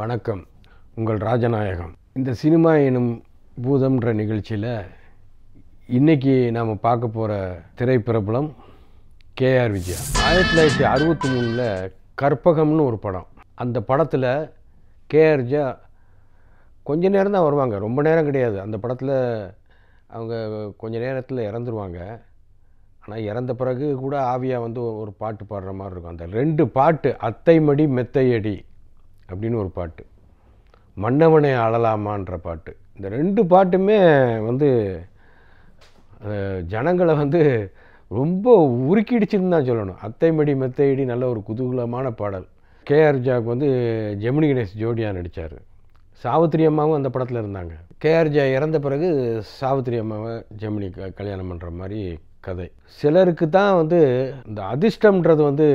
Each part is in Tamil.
வணக்கம் உங்கள் ராஜநாயகம் இந்த சினிமா எனும் பூதம்ன்ற நிகழ்ச்சியில் இன்றைக்கி நாம் பார்க்க போகிற திரைப்பிரபலம் கேஆர் விஜயா ஆயிரத்தி தொள்ளாயிரத்தி அறுபத்தி மூணில் கற்பகம்னு ஒரு படம் அந்த படத்தில் கேஆர் விஜயா கொஞ்ச நேரம் தான் வருவாங்க ரொம்ப நேரம் கிடையாது அந்த படத்தில் அவங்க கொஞ்ச நேரத்தில் இறந்துருவாங்க ஆனால் இறந்த பிறகு கூட ஆவியா வந்து ஒரு பாட்டு பாடுற மாதிரி இருக்கும் அந்த ரெண்டு பாட்டு அத்தை மடி மெத்தையடி அப்படின்னு ஒரு பாட்டு மன்னவனை ஆளலாமான்ற பாட்டு இந்த ரெண்டு பாட்டுமே வந்து ஜனங்களை வந்து ரொம்ப உருக்கிடிச்சுன்னு தான் சொல்லணும் அத்தைமடி மெத்தையடி நல்ல ஒரு குதூகலமான பாடல் கேஆர் ஜாக் வந்து ஜெமினி கணேஷ் ஜோடியாக நடித்தார் சாவித்திரி அம்மாவும் அந்த படத்தில் இருந்தாங்க கேஆர் ஜா இறந்த பிறகு சாவித்திரி அம்மாவை ஜெமினி க கல்யாணம் பண்ணுற மாதிரி கதை சிலருக்கு தான் வந்து இந்த அதிர்ஷ்டம்ன்றது வந்து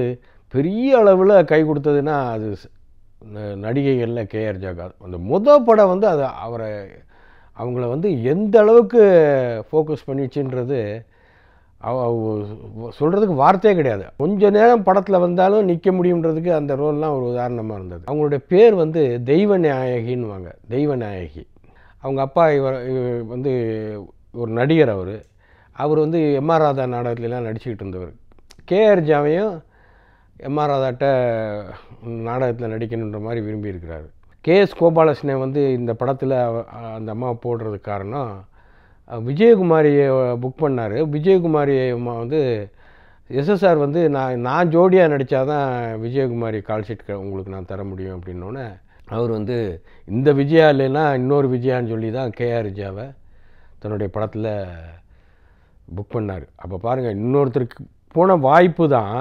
பெரிய அளவில் கை கொடுத்ததுன்னா அது நடிகைகளில் கேஆர் ஜகாத் அந்த முத படம் வந்து அது அவரை அவங்கள வந்து எந்த அளவுக்கு ஃபோக்கஸ் பண்ணிச்சுன்றது சொல்கிறதுக்கு வார்த்தையே கிடையாது கொஞ்ச நேரம் படத்தில் வந்தாலும் நிற்க முடியுன்றதுக்கு அந்த ரோல்லாம் ஒரு உதாரணமாக இருந்தது அவங்களுடைய பேர் வந்து தெய்வ நாயகின்னுவாங்க தெய்வ நாயகி அவங்க அப்பா இவர் வந்து ஒரு நடிகர் அவர் அவர் வந்து எம் ஆர் ராதா நாடகத்துலலாம் நடிச்சுக்கிட்டு இருந்தவர் கேஆர் ஜாவையும் எம்ஆர் நாடகத்தில் நடிக்கணுன்ற மாதிரி விரும்பியிருக்கிறாரு கே எஸ் கோபாலகிருஷ்ணன் வந்து இந்த படத்தில் அந்த அம்மா போடுறதுக்கு காரணம் விஜயகுமாரியை புக் பண்ணார் விஜயகுமாரி அம்மா வந்து எஸ்எஸ்ஆர் வந்து நான் நான் ஜோடியாக நடித்தா தான் விஜயகுமாரி கால் ஷீட் உங்களுக்கு நான் தர முடியும் அப்படின்னோடனே அவர் வந்து இந்த விஜயா இல்லைன்னா இன்னொரு விஜயான்னு சொல்லி தான் கேஆர் விஜயாவை தன்னுடைய படத்தில் புக் பண்ணார் அப்போ பாருங்கள் இன்னொருத்தருக்கு போன வாய்ப்பு தான்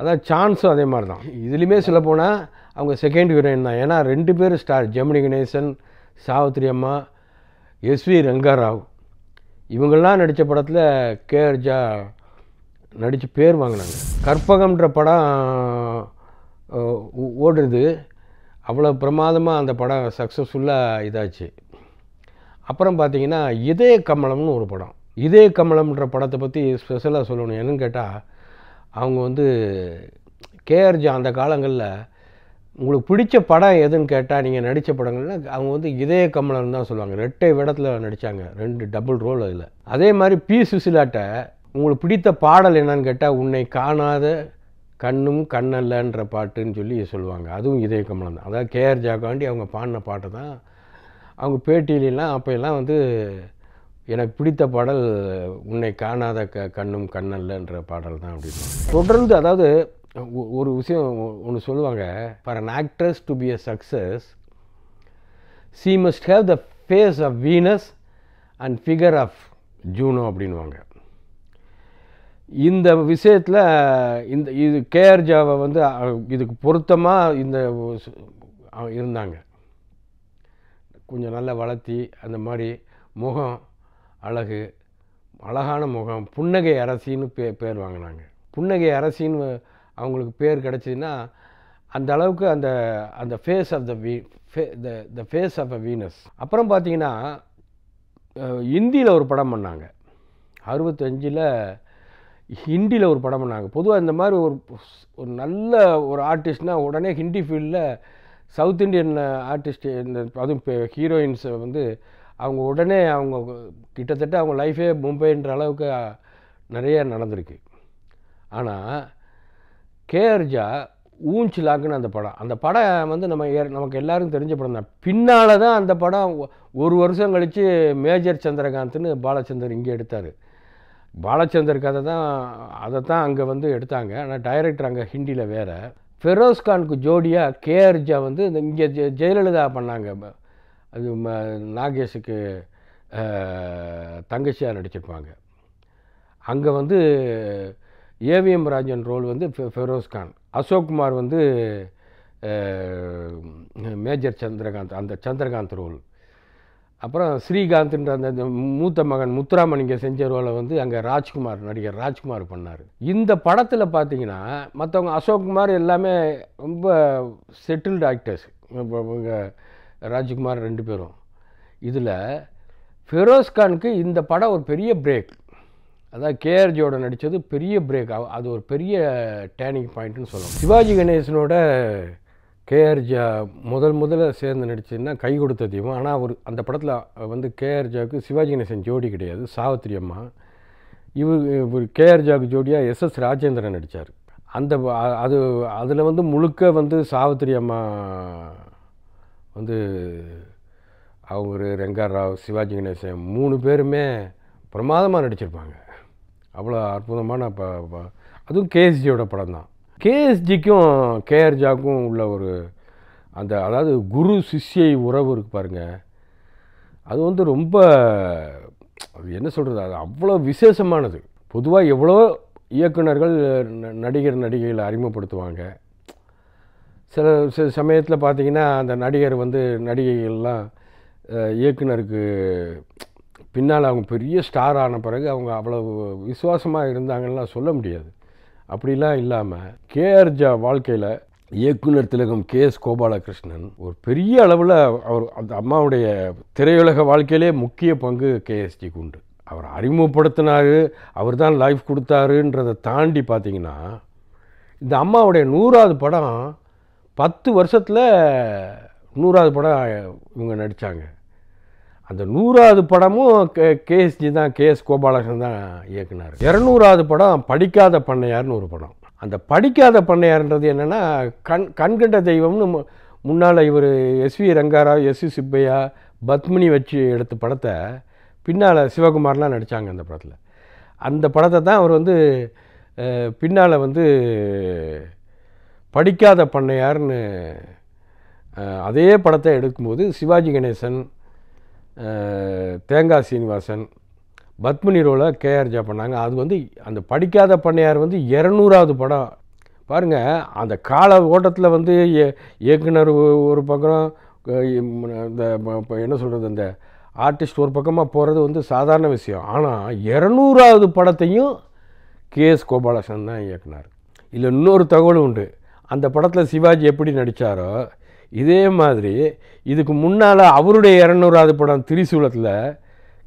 அதான் சான்ஸும் அதே மாதிரி தான் இதுலேயுமே சொல்ல போனால் அவங்க செகண்ட் ஹீரோயின் தான் ஏன்னா ரெண்டு பேரும் ஸ்டார் ஜெமினி கணேசன் சாவித்ரி அம்மா எஸ்வி ரங்கராவ் இவங்கெல்லாம் நடித்த படத்தில் கே ஆர்ஜா நடித்து பேர் வாங்கினாங்க கற்பகம்ன்ற படம் ஓடுறது அவ்வளோ பிரமாதமாக அந்த படம் சக்ஸஸ்ஃபுல்லாக இதாச்சு அப்புறம் பார்த்திங்கன்னா இதே கமலம்னு ஒரு படம் இதே கமலம்ன்ற படத்தை பற்றி ஸ்பெஷலாக சொல்லணும் என்னன்னு கேட்டால் அவங்க வந்து கேஆர்ஜி அந்த காலங்களில் உங்களுக்கு பிடிச்ச படம் எதுன்னு கேட்டால் நீங்கள் நடித்த படங்கள்னால் அவங்க வந்து இதய கமலன் தான் சொல்லுவாங்க ரெட்டை விடத்தில் நடித்தாங்க ரெண்டு டபுள் ரோல் அதில் அதே மாதிரி பி சுசிலாட்ட உங்களுக்கு பிடித்த பாடல் என்னன்னு கேட்டால் உன்னை காணாத கண்ணும் கண்ணல்லன்ற பாட்டுன்னு சொல்லி சொல்லுவாங்க அதுவும் இதய கமலம் தான் அதாவது கேஆர் ஜாக்காண்டி அவங்க பாடின பாட்டு தான் அவங்க பேட்டியிலலாம் அப்போல்லாம் வந்து எனக்கு பிடித்த பாடல் உன்னை காணாத க கண்ணும் கண்ணல்லன்ற பாடல் தான் அப்படின்னு தொடர்ந்து அதாவது ஒரு விஷயம் ஒன்று சொல்லுவாங்க for an actress to be a success she must have the face of Venus and figure of Juno அப்படின்வாங்க இந்த விஷயத்தில் இந்த இது கேஆர் ஜாவை வந்து இதுக்கு பொருத்தமாக இந்த இருந்தாங்க கொஞ்சம் நல்லா வளர்த்தி அந்த மாதிரி முகம் அழகு அழகான முகம் புன்னகை அரசின்னு பே பேர் வாங்கினாங்க புன்னகை அரசின்னு அவங்களுக்கு பேர் கிடச்சிதுன்னா அந்த அளவுக்கு அந்த அந்த ஃபேஸ் ஆஃப் த வீ the the face of a Venus அப்புறம் பார்த்தீங்கன்னா ஹிந்தியில் ஒரு படம் பண்ணாங்க அறுபத்தஞ்சில் ஹிந்தியில் ஒரு படம் பண்ணாங்க பொதுவாக இந்த மாதிரி ஒரு ஒரு நல்ல ஒரு ஆர்டிஸ்ட்னால் உடனே ஹிந்தி ஃபீல்டில் சவுத் இண்டியன் ஆர்டிஸ்ட் இந்த அதுவும் ஹீரோயின்ஸை வந்து அவங்க உடனே அவங்க கிட்டத்தட்ட அவங்க லைஃபே மும்பைன்ற அளவுக்கு நிறைய நடந்திருக்கு ஆனால் கேஆர்ஜா லாக்குன்னு அந்த படம் அந்த படம் வந்து நம்ம ஏ நமக்கு எல்லாருக்கும் தெரிஞ்ச படம் தான் பின்னால் தான் அந்த படம் ஒரு வருஷம் கழித்து மேஜர் சந்திரகாந்த்னு பாலச்சந்தர் இங்கே எடுத்தார் பாலச்சந்தர் கதை தான் அதை தான் அங்கே வந்து எடுத்தாங்க ஆனால் டைரக்டர் அங்கே ஹிந்தியில் வேறு ஃபெரோஸ்கானுக்கு ஜோடியாக கேஆர்ஜா வந்து இந்த இங்கே ஜெயலலிதா பண்ணாங்க அது ம நாகேஷுக்கு தங்கச்சியாக நடிச்சிருப்பாங்க அங்கே வந்து ஏவிஎம் ராஜன் ரோல் வந்து ஃபெரோஸ் கான் குமார் வந்து மேஜர் சந்திரகாந்த் அந்த சந்திரகாந்த் ரோல் அப்புறம் ஸ்ரீகாந்த்ன்ற அந்த மூத்த மகன் முத்துராமன் இங்கே செஞ்ச ரோலை வந்து அங்கே ராஜ்குமார் நடிகர் ராஜ்குமார் பண்ணார் இந்த படத்தில் பார்த்தீங்கன்னா மற்றவங்க அசோக்குமார் எல்லாமே ரொம்ப செட்டில்டு ஆக்டர்ஸ் இப்போ இங்கே ராஜ்குமார் ரெண்டு பேரும் இதில் ஃபெரோஸ்கானுக்கு இந்த படம் ஒரு பெரிய பிரேக் அதான் கேஆர் ஜோட நடித்தது பெரிய பிரேக் அது ஒரு பெரிய டேர்னிங் பாயிண்ட்னு சொல்லலாம் சிவாஜி கணேசனோட கேஆர் ஜா முதல் முதல்ல சேர்ந்து நடிச்சதுன்னா கை கொடுத்த தீபம் ஆனால் அவர் அந்த படத்தில் வந்து கேஆர் ஜாவுக்கு சிவாஜி கணேசன் ஜோடி கிடையாது சாவித்திரி அம்மா இவர் இவர் கேஆர் ஜாவுக்கு ஜோடியாக எஸ் எஸ் ராஜேந்திரன் நடித்தார் அந்த அது அதில் வந்து முழுக்க வந்து சாவித்திரி அம்மா வந்து அவர் ராவ் சிவாஜி கணேசன் மூணு பேருமே பிரமாதமாக நடிச்சிருப்பாங்க அவ்வளோ அற்புதமான இப்போ அதுவும் கேஎஸ்ஜியோட படம் தான் கேஎஸ்ஜிக்கும் கேஆர்ஜாக்கும் உள்ள ஒரு அந்த அதாவது குரு சிஷ்யை உறவு இருக்கு பாருங்கள் அது வந்து ரொம்ப அது என்ன சொல்கிறது அது அவ்வளோ விசேஷமானது பொதுவாக எவ்வளோ இயக்குநர்கள் நடிகர் நடிகைகளை அறிமுகப்படுத்துவாங்க சில சில சமயத்தில் பார்த்திங்கன்னா அந்த நடிகர் வந்து நடிகைகள்லாம் இயக்குனருக்கு பின்னால் அவங்க பெரிய ஸ்டார் ஆன பிறகு அவங்க அவ்வளோ விசுவாசமாக இருந்தாங்கன்னா சொல்ல முடியாது அப்படிலாம் இல்லாமல் கேஆர்ஜா வாழ்க்கையில் இயக்குனர் திலகம் கே எஸ் கோபாலகிருஷ்ணன் ஒரு பெரிய அளவில் அவர் அந்த அம்மாவுடைய திரையுலக வாழ்க்கையிலே முக்கிய பங்கு கேஎஸ்டிக்கு உண்டு அவர் அறிமுகப்படுத்தினார் அவர் தான் லைஃப் கொடுத்தாருன்றதை தாண்டி பார்த்திங்கன்னா இந்த அம்மாவுடைய நூறாவது படம் பத்து வருஷத்தில் நூறாவது படம் இவங்க நடித்தாங்க அந்த நூறாவது படமும் கே கேஎஸ்ஜி தான் கேஎஸ் கோபாலகிருஷ்ணன் தான் இயக்குனார் இரநூறாவது படம் படிக்காத பண்ணையார்னு ஒரு படம் அந்த படிக்காத பண்ணையார்ன்றது என்னென்னா கண் கண்கண்ட தெய்வம்னு முன்னால் இவர் எஸ்வி ரங்காராவ் எஸ்வி சுப்பையா பத்மினி வச்சு எடுத்த படத்தை பின்னால் சிவகுமார்லாம் நடித்தாங்க அந்த படத்தில் அந்த படத்தை தான் அவர் வந்து பின்னால் வந்து படிக்காத பண்ணையார்னு அதே படத்தை எடுக்கும்போது சிவாஜி கணேசன் தேங்காய் சீனிவாசன் பத்மினி ரோலை கேஆர்ஜா பண்ணாங்க அது வந்து அந்த படிக்காத பண்ணையார் வந்து இரநூறாவது படம் பாருங்கள் அந்த கால ஓட்டத்தில் வந்து இயக்குனர் ஒரு பக்கம் இந்த என்ன சொல்கிறது இந்த ஆர்டிஸ்ட் ஒரு பக்கமாக போகிறது வந்து சாதாரண விஷயம் ஆனால் இரநூறாவது படத்தையும் கே எஸ் கோபாலகிருஷ்ணன் தான் இயக்குனார் இதில் இன்னொரு தகவலும் உண்டு அந்த படத்தில் சிவாஜி எப்படி நடித்தாரோ இதே மாதிரி இதுக்கு முன்னால் அவருடைய இரநூறாவது படம் திரிசூலத்தில்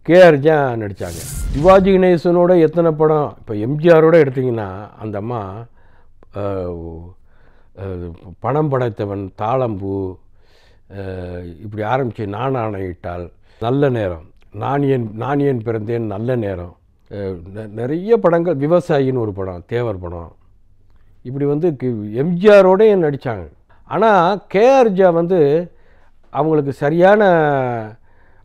கேஆர்ஜா நடித்தாங்க சிவாஜி கணேசனோட எத்தனை படம் இப்போ எம்ஜிஆரோட எடுத்திங்கன்னா அந்த அம்மா பணம் படைத்தவன் தாளம்பூ இப்படி ஆரம்பித்து நான் ஆணையிட்டால் நல்ல நேரம் நானியன் நானியன் பிறந்தேன் நல்ல நேரம் நிறைய படங்கள் விவசாயின்னு ஒரு படம் தேவர் படம் இப்படி வந்து எம்ஜிஆரோடையும் நடித்தாங்க ஆனால் கேஆர்ஜா வந்து அவங்களுக்கு சரியான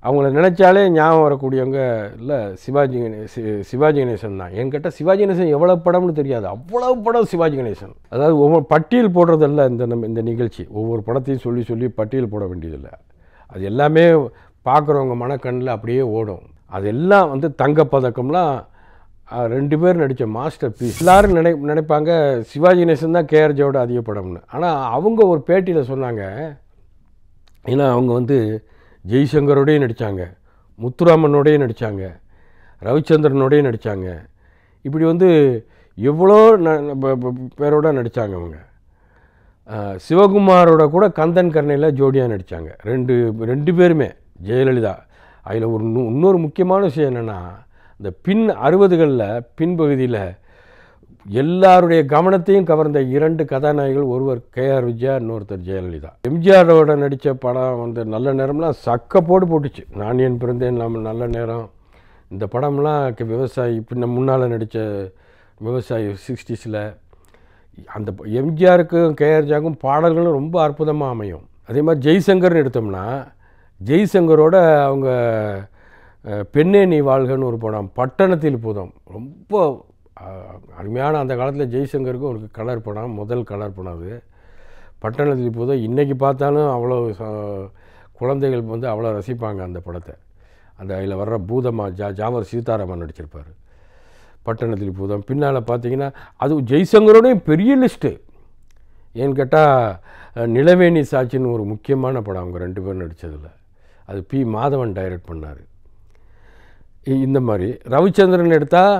அவங்கள நினச்சாலே ஞாபகம் வரக்கூடியவங்க இல்லை சிவாஜி கணேச சிவாஜி கணேசன் தான் என்கிட்ட சிவாஜி கணேசன் எவ்வளோ படம்னு தெரியாது அவ்வளோ படம் சிவாஜி கணேசன் அதாவது ஒவ்வொரு பட்டியல் போடுறதில்ல இந்த நம்ம இந்த நிகழ்ச்சி ஒவ்வொரு படத்தையும் சொல்லி சொல்லி பட்டியல் போட வேண்டியதில்லை அது எல்லாமே பார்க்குறவங்க மனக்கண்ணில் அப்படியே ஓடும் அதெல்லாம் வந்து தங்கப்பதக்கம்லாம் ரெண்டு பேர் நடித்த மாஸ்டர் பீஸ் எல்லோரும் நினை நினைப்பாங்க சிவாஜி கணேசன் தான் கேஆர்ஜியோட அதிக படம்னு ஆனால் அவங்க ஒரு பேட்டியில் சொன்னாங்க ஏன்னா அவங்க வந்து ஜெய்சங்கரோடையும் நடித்தாங்க முத்துராமனோடையும் நடித்தாங்க ரவிச்சந்திரனோடையும் நடித்தாங்க இப்படி வந்து எவ்வளோ ந பேரோட நடித்தாங்க அவங்க சிவகுமாரோட கூட கந்தன் கர்ணையில் ஜோடியாக நடித்தாங்க ரெண்டு ரெண்டு பேருமே ஜெயலலிதா அதில் ஒரு இன்னொரு முக்கியமான விஷயம் என்னென்னா இந்த பின் அறுபதுகளில் பின்பகுதியில் எல்லாருடைய கவனத்தையும் கவர்ந்த இரண்டு கதாநாயகிகள் ஒருவர் கே ஆர் விஜயா இன்னொருத்தர் ஜெயலலிதா எம்ஜிஆரோட நடித்த படம் வந்து நல்ல நேரம்லாம் சக்க போடு போட்டுச்சு நான் என் பிறந்தேன் நம்ம நல்ல நேரம் இந்த படம்லாம் விவசாயி பின்ன முன்னால் நடித்த விவசாயி சிக்ஸ்டீஸில் அந்த எம்ஜிஆருக்கும் ஜாக்கும் பாடல்களும் ரொம்ப அற்புதமாக அமையும் அதே மாதிரி ஜெய்சங்கர்னு எடுத்தோம்னா ஜெய்சங்கரோட அவங்க பெண்ணே நீ வாழ்கன்னு ஒரு படம் பட்டணத்தில் பூதம் ரொம்ப அருமையான அந்த காலத்தில் ஜெய்சங்கருக்கு ஒரு கலர் படம் முதல் கலர் படம் அது பட்டணத்தில் பூதம் இன்றைக்கி பார்த்தாலும் அவ்வளோ குழந்தைகள் வந்து அவ்வளோ ரசிப்பாங்க அந்த படத்தை அந்த அதில் வர்ற பூதமா ஜா ஜாவர் சீதாராமன் நடிச்சிருப்பார் பட்டணத்தில் பூதம் பின்னால் பார்த்தீங்கன்னா அது ஜெய்சங்கரோடையும் பெரிய லிஸ்ட்டு ஏன்னு கேட்டால் நிலவேணி சாட்சின்னு ஒரு முக்கியமான படம் அவங்க ரெண்டு பேரும் நடித்ததில் அது பி மாதவன் டைரக்ட் பண்ணார் இந்த மாதிரி ரவிச்சந்திரன் எடுத்தால்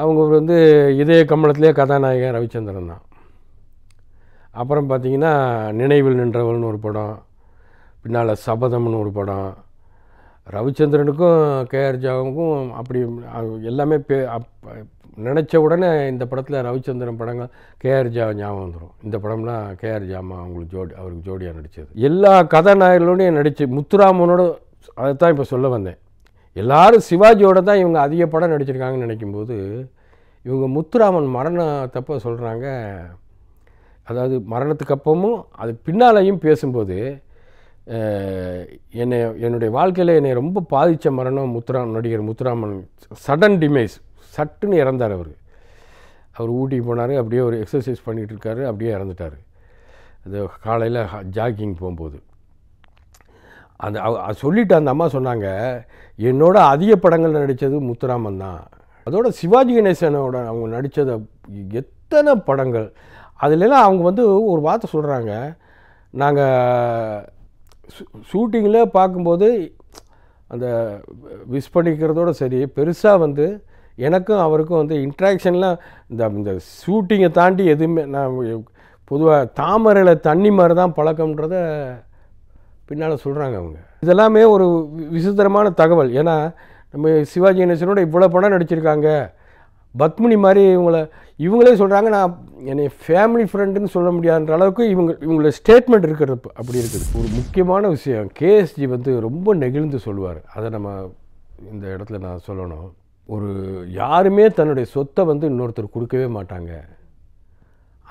அவங்க வந்து இதய கம்பளத்திலே கதாநாயகன் ரவிச்சந்திரன் தான் அப்புறம் பார்த்திங்கன்னா நினைவில் நின்றவள்னு ஒரு படம் பின்னால் சபதம்னு ஒரு படம் ரவிச்சந்திரனுக்கும் கேஆர் ஜாவுக்கும் அப்படி எல்லாமே பே நினச்ச உடனே இந்த படத்தில் ரவிச்சந்திரன் படங்கள் கேஆர் ஜா ஞாபகம் வந்துடும் இந்த படம்லாம் கேஆர் ஜாமா அவங்களுக்கு ஜோடி அவருக்கு ஜோடியாக நடித்தது எல்லா கதாநாயகர்களோடையும் நடித்து முத்துராமனோட அதை தான் இப்போ சொல்ல வந்தேன் எல்லாரும் சிவாஜியோட தான் இவங்க அதிக படம் நடிச்சிருக்காங்கன்னு நினைக்கும்போது இவங்க முத்துராமன் தப்ப சொல்கிறாங்க அதாவது மரணத்துக்கு அப்பமும் அது பின்னாலையும் பேசும்போது என்னை என்னுடைய வாழ்க்கையில் என்னை ரொம்ப பாதித்த மரணம் முத்துரா நடிகர் முத்துராமன் சடன் டிமைஸ் சட்டுன்னு இறந்தார் அவர் அவர் ஊட்டி போனார் அப்படியே ஒரு எக்ஸசைஸ் பண்ணிகிட்டு இருக்காரு அப்படியே இறந்துட்டார் அது காலையில் ஜாகிங் போகும்போது அந்த சொல்லிவிட்டு அந்த அம்மா சொன்னாங்க என்னோட அதிக படங்கள் நடித்தது முத்துராமன் தான் அதோட சிவாஜி கணேசனோட அவங்க நடித்ததை எத்தனை படங்கள் அதுலலாம் அவங்க வந்து ஒரு வார்த்தை சொல்கிறாங்க நாங்கள் ஷூட்டிங்கில் பார்க்கும்போது அந்த விஷ் பண்ணிக்கிறதோட சரி பெருசாக வந்து எனக்கும் அவருக்கும் வந்து இன்ட்ராக்ஷன்லாம் இந்த இந்த ஷூட்டிங்கை தாண்டி எதுவுமே நான் பொதுவாக தாமரையில் தண்ணி மாதிரி தான் பழக்கம்ன்றத பின்னால் சொல்கிறாங்க அவங்க இதெல்லாமே ஒரு விசித்திரமான தகவல் ஏன்னா நம்ம சிவாஜி கணேசனோட இவ்வளோ படம் நடிச்சிருக்காங்க பத்மினி மாதிரி இவங்கள இவங்களே சொல்கிறாங்க நான் என்னை ஃபேமிலி ஃப்ரெண்டுன்னு சொல்ல முடியாதுன்ற அளவுக்கு இவங்க இவங்களோட ஸ்டேட்மெண்ட் இருக்கிறது அப்படி இருக்குது ஒரு முக்கியமான விஷயம் கேஎஸ்ஜி வந்து ரொம்ப நெகிழ்ந்து சொல்லுவார் அதை நம்ம இந்த இடத்துல நான் சொல்லணும் ஒரு யாருமே தன்னுடைய சொத்தை வந்து இன்னொருத்தர் கொடுக்கவே மாட்டாங்க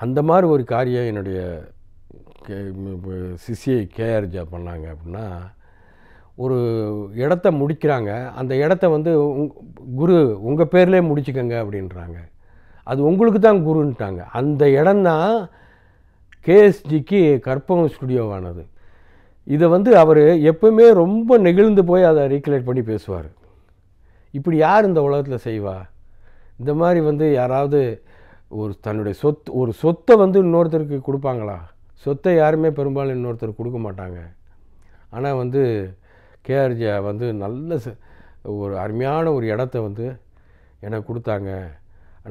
அந்த மாதிரி ஒரு காரியம் என்னுடைய கே இப்போ சிசிஐ கேஆர்ஜா பண்ணாங்க அப்படின்னா ஒரு இடத்த முடிக்கிறாங்க அந்த இடத்த வந்து குரு உங்கள் பேர்லேயே முடிச்சுக்கோங்க அப்படின்றாங்க அது உங்களுக்கு தான் குருன்ட்டாங்க அந்த இடம்தான் கேஎஸ்டிக்கு கற்பகம் ஸ்டுடியோவானது இதை வந்து அவர் எப்பவுமே ரொம்ப நெகிழ்ந்து போய் அதை ரீக்லேட் பண்ணி பேசுவார் இப்படி யார் இந்த உலகத்தில் செய்வா இந்த மாதிரி வந்து யாராவது ஒரு தன்னுடைய சொத்து ஒரு சொத்தை வந்து இன்னொருத்தருக்கு கொடுப்பாங்களா சொத்தை யாருமே பெரும்பாலும் இன்னொருத்தர் கொடுக்க மாட்டாங்க ஆனால் வந்து கேஆர்ஜியா வந்து நல்ல ஒரு அருமையான ஒரு இடத்த வந்து எனக்கு கொடுத்தாங்க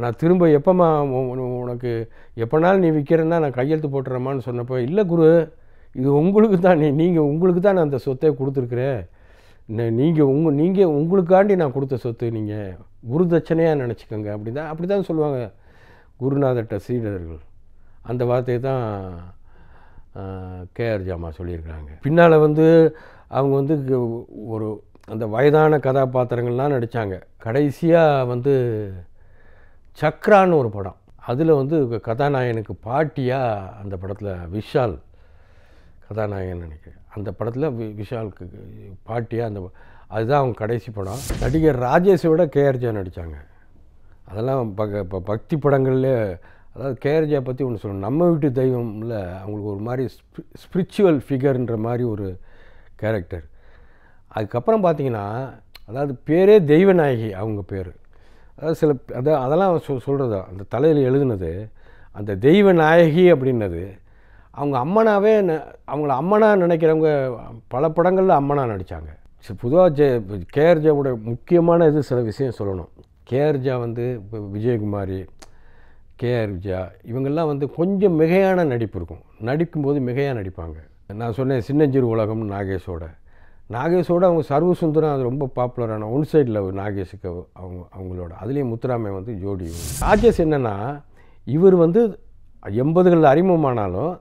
நான் திரும்ப எப்போம்மா உனக்கு எப்போனாலும் நீ விற்கிறேன்னா நான் கையெழுத்து போட்டுறேம்மான்னு சொன்னப்போ இல்லை குரு இது உங்களுக்கு தான் நீ நீங்கள் உங்களுக்கு தான் நான் அந்த சொத்தை கொடுத்துருக்குறேன் நீங்கள் உங்கள் நீங்கள் உங்களுக்காண்டி நான் கொடுத்த சொத்து நீங்கள் குரு தட்சணையாக நினச்சிக்கோங்க அப்படி தான் அப்படி தான் சொல்லுவாங்க குருநாதட்ட சீடர்கள் அந்த வார்த்தையை தான் கேஆர் ஜாமா சொல்லியிருக்கிறாங்க பின்னால் வந்து அவங்க வந்து ஒரு அந்த வயதான கதாபாத்திரங்கள்லாம் நடித்தாங்க கடைசியாக வந்து சக்ரான்னு ஒரு படம் அதில் வந்து கதாநாயகனுக்கு பாட்டியாக அந்த படத்தில் விஷால் கதாநாயகன் நினைக்கிறேன் அந்த படத்தில் வி விஷாலுக்கு பாட்டியாக அந்த அதுதான் அவங்க கடைசி படம் நடிகர் ராஜேஷை விட கேஆர்ஜா நடித்தாங்க அதெல்லாம் பக பக்தி படங்கள்லேயே அதாவது கேஆர்ஜியா பற்றி ஒன்று சொல்லணும் நம்ம வீட்டு இல்லை அவங்களுக்கு ஒரு மாதிரி ஸ்பிரிச்சுவல் ஃபிகர்ன்ற மாதிரி ஒரு கேரக்டர் அதுக்கப்புறம் பார்த்தீங்கன்னா அதாவது பேரே தெய்வநாயகி அவங்க பேர் அதாவது சில அதை அதெல்லாம் சொ சொல்கிறது அந்த தலையில் எழுதுனது அந்த தெய்வ நாயகி அப்படின்னது அவங்க அம்மனாகவே அவங்கள அம்மனாக நினைக்கிறவங்க பல படங்களில் அம்மனாக நடித்தாங்க பொதுவாக ஜெ கேஆர்ஜாவோட முக்கியமான இது சில விஷயம் சொல்லணும் கேஆர்ஜா வந்து இப்போ விஜயகுமாரி கேஆர் விஜயா இவங்கெல்லாம் வந்து கொஞ்சம் மிகையான நடிப்பு இருக்கும் நடிக்கும்போது மிகையாக நடிப்பாங்க நான் சொன்னேன் சின்னஞ்சிறு உலகம் நாகேஷோட நாகேஷோட அவங்க சர்வ சுந்தரம் அது ரொம்ப பாப்புலரான ஒன் சைடில் நாகேஷுக்கு அவங்க அவங்களோட அதுலேயும் முத்துராமை வந்து ஜோடி ராஜேஷ் என்னென்னா இவர் வந்து எண்பதுகளில் அறிமுகமானாலும்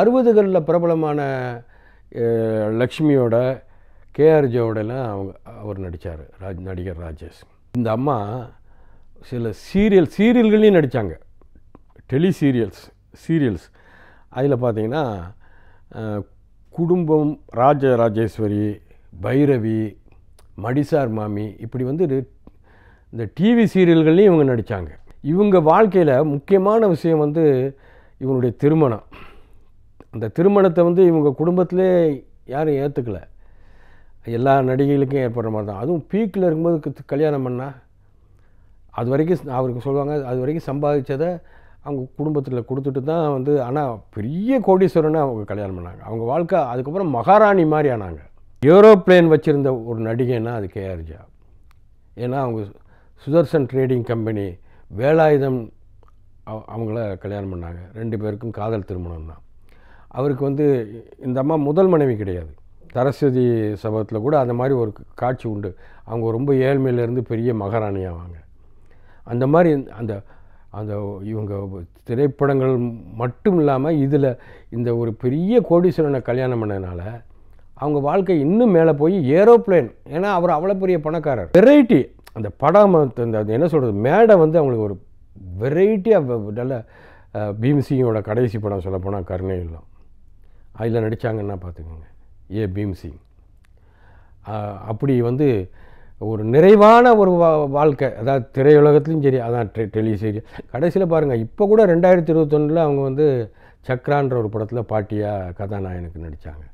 அறுபதுகளில் பிரபலமான லக்ஷ்மியோட கேஆர்ஜியோடலாம் அவங்க அவர் நடித்தார் ராஜ் நடிகர் ராஜேஷ் இந்த அம்மா சில சீரியல் சீரியல்கள்லையும் நடித்தாங்க டெலி சீரியல்ஸ் சீரியல்ஸ் அதில் பார்த்தீங்கன்னா குடும்பம் ராஜராஜேஸ்வரி பைரவி மடிசார் மாமி இப்படி வந்து இந்த டிவி சீரியல்கள்லையும் இவங்க நடித்தாங்க இவங்க வாழ்க்கையில் முக்கியமான விஷயம் வந்து இவனுடைய திருமணம் அந்த திருமணத்தை வந்து இவங்க குடும்பத்திலே யாரும் ஏற்றுக்கலை எல்லா நடிகைகளுக்கும் ஏற்படுற மாதிரி தான் அதுவும் பீக்கில் இருக்கும்போது கல்யாணம் பண்ணால் அது வரைக்கும் அவருக்கு சொல்லுவாங்க அது வரைக்கும் சம்பாதிச்சதை அவங்க குடும்பத்தில் கொடுத்துட்டு தான் வந்து ஆனால் பெரிய கோடீஸ்வரனை அவங்க கல்யாணம் பண்ணாங்க அவங்க வாழ்க்கை அதுக்கப்புறம் மகாராணி மாதிரி ஆனாங்க ஏரோப்ளேன் வச்சுருந்த ஒரு நடிகைன்னா அது கேஆர்ஜா ஏன்னா அவங்க சுதர்சன் ட்ரேடிங் கம்பெனி வேலாயுதம் அவங்கள கல்யாணம் பண்ணாங்க ரெண்டு பேருக்கும் காதல் திருமணம் தான் அவருக்கு வந்து இந்த அம்மா முதல் மனைவி கிடையாது சரஸ்வதி சபத்தில் கூட அந்த மாதிரி ஒரு காட்சி உண்டு அவங்க ரொம்ப ஏழ்மையிலேருந்து பெரிய மகாராணியாவாங்க அந்த மாதிரி அந்த அந்த இவங்க திரைப்படங்கள் மட்டும் இல்லாமல் இதில் இந்த ஒரு பெரிய கோடீஸ்வரனை கல்யாணம் பண்ணதுனால அவங்க வாழ்க்கை இன்னும் மேலே போய் ஏரோப்ளேன் ஏன்னா அவர் அவ்வளோ பெரிய பணக்காரர் வெரைட்டி அந்த படம் அந்த என்ன சொல்கிறது மேடை வந்து அவங்களுக்கு ஒரு வெரைட்டி நல்ல பீம்சிங்கோட கடைசி படம் சொல்லப்போனால் கருணையெல்லாம் அதில் நடித்தாங்கன்னா பார்த்துக்கோங்க ஏ பீம்சிங் அப்படி வந்து ஒரு நிறைவான ஒரு வா வாழ்க்கை அதாவது திரையுலகத்துலையும் சரி அதான் டெ டெலி சரி கடைசியில் பாருங்கள் இப்போ கூட ரெண்டாயிரத்தி இருபத்தொன்னில் அவங்க வந்து சக்ரான்ற ஒரு படத்தில் பாட்டியாக கதாநாயகனுக்கு நடித்தாங்க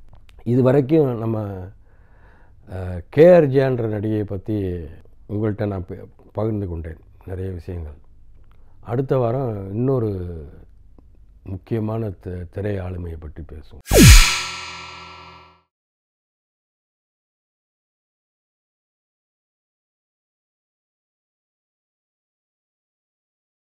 இது வரைக்கும் நம்ம கேஆர்ஜேன்ற நடிகையை பற்றி உங்கள்கிட்ட நான் பகிர்ந்து கொண்டேன் நிறைய விஷயங்கள் அடுத்த வாரம் இன்னொரு முக்கியமான திரை ஆளுமையை பற்றி பேசுவோம்